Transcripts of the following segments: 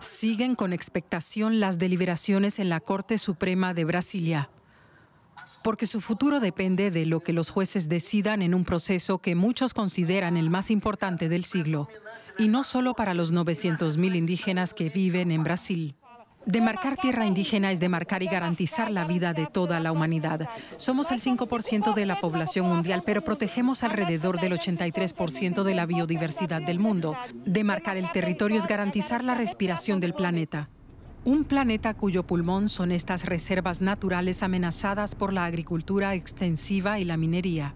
Siguen con expectación las deliberaciones en la Corte Suprema de Brasilia, porque su futuro depende de lo que los jueces decidan en un proceso que muchos consideran el más importante del siglo, y no solo para los 900.000 indígenas que viven en Brasil. Demarcar tierra indígena es demarcar y garantizar la vida de toda la humanidad. Somos el 5% de la población mundial, pero protegemos alrededor del 83% de la biodiversidad del mundo. Demarcar el territorio es garantizar la respiración del planeta. Un planeta cuyo pulmón son estas reservas naturales amenazadas por la agricultura extensiva y la minería.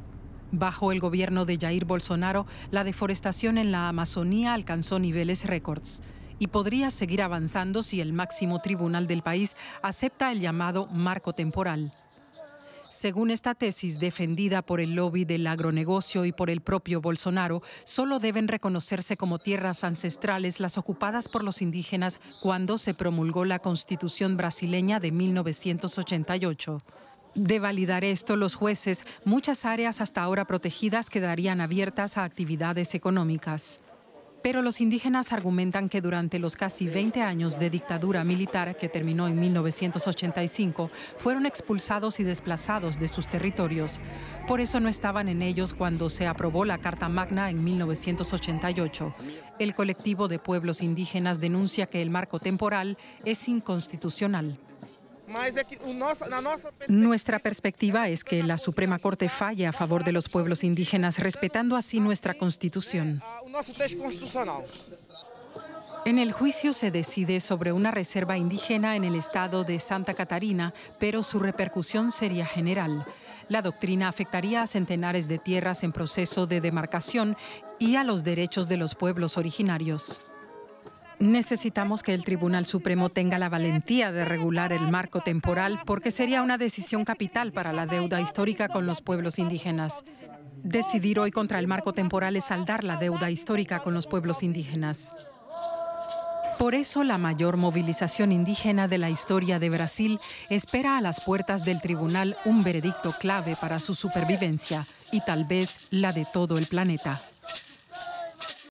Bajo el gobierno de Jair Bolsonaro, la deforestación en la Amazonía alcanzó niveles récords y podría seguir avanzando si el máximo tribunal del país acepta el llamado marco temporal. Según esta tesis defendida por el lobby del agronegocio y por el propio Bolsonaro, solo deben reconocerse como tierras ancestrales las ocupadas por los indígenas cuando se promulgó la Constitución brasileña de 1988. De validar esto, los jueces, muchas áreas hasta ahora protegidas quedarían abiertas a actividades económicas. Pero los indígenas argumentan que durante los casi 20 años de dictadura militar que terminó en 1985, fueron expulsados y desplazados de sus territorios. Por eso no estaban en ellos cuando se aprobó la Carta Magna en 1988. El colectivo de pueblos indígenas denuncia que el marco temporal es inconstitucional. Nuestra perspectiva es que la Suprema Corte falle a favor de los pueblos indígenas, respetando así nuestra Constitución. Ah, en el juicio se decide sobre una reserva indígena en el estado de Santa Catarina, pero su repercusión sería general. La doctrina afectaría a centenares de tierras en proceso de demarcación y a los derechos de los pueblos originarios. Necesitamos que el Tribunal Supremo tenga la valentía de regular el marco temporal porque sería una decisión capital para la deuda histórica con los pueblos indígenas. Decidir hoy contra el marco temporal es saldar la deuda histórica con los pueblos indígenas. Por eso la mayor movilización indígena de la historia de Brasil espera a las puertas del tribunal un veredicto clave para su supervivencia y tal vez la de todo el planeta.